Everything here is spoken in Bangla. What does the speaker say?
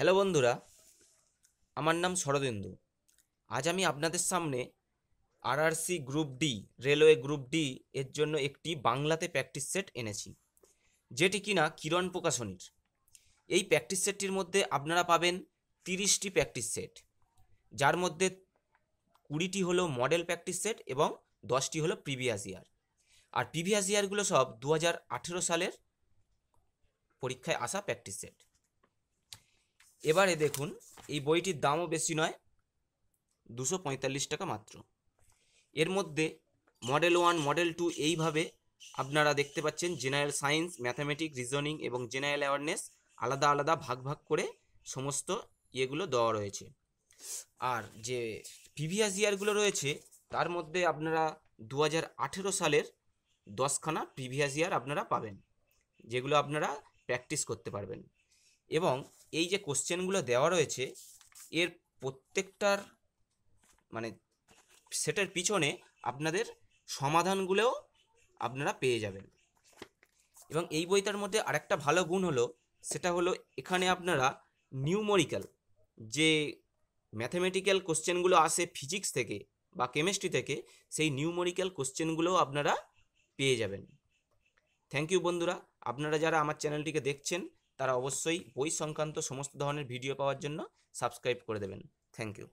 হ্যালো বন্ধুরা আমার নাম শরদেন্দু আজ আমি আপনাদের সামনে RRC group D railway group D এর জন্য একটি বাংলাতে প্র্যাকটিস সেট এনেছি যেটি কিনা কিরণ প্রকাশনীর এই প্র্যাকটিস সেটটির মধ্যে আপনারা পাবেন তিরিশটি প্র্যাকটিস সেট যার মধ্যে কুড়িটি হলো মডেল প্র্যাকটিস সেট এবং দশটি হলো প্রিভিয়াস ইয়ার আর প্রিভিয়াস ইয়ারগুলো সব দু সালের পরীক্ষায় আসা প্র্যাকটিস সেট এবারে দেখুন এই বইটির দামও বেশি নয় দুশো টাকা মাত্র এর মধ্যে মডেল ওয়ান মডেল টু এইভাবে আপনারা দেখতে পাচ্ছেন জেনারেল সায়েন্স ম্যাথামেটিক্স রিজনিং এবং জেনারেল অ্যাওয়ারনেস আলাদা আলাদা ভাগ ভাগ করে সমস্ত ইয়েগুলো দেওয়া রয়েছে আর যে প্রিভিয়াস ইয়ারগুলো রয়েছে তার মধ্যে আপনারা দু সালের দশখানা প্রিভিয়াস ইয়ার আপনারা পাবেন যেগুলো আপনারা প্র্যাকটিস করতে পারবেন এবং এই যে কোশ্চেনগুলো দেওয়া রয়েছে এর প্রত্যেকটার মানে সেটার পিছনে আপনাদের সমাধানগুলোও আপনারা পেয়ে যাবেন এবং এই বইটার মধ্যে আরেকটা ভালো গুণ হলো সেটা হলো এখানে আপনারা নিউমরিক্যাল যে ম্যাথমেটিক্যাল কোশ্চেনগুলো আসে ফিজিক্স থেকে বা কেমিস্ট্রি থেকে সেই নিউমরিক্যাল কোশ্চেনগুলোও আপনারা পেয়ে যাবেন থ্যাংক ইউ বন্ধুরা আপনারা যারা আমার চ্যানেলটিকে দেখছেন তারা অবশ্যই বই সংক্রান্ত সমস্ত ধরনের ভিডিও পাওয়ার জন্য সাবস্ক্রাইব করে দেবেন থ্যাংক ইউ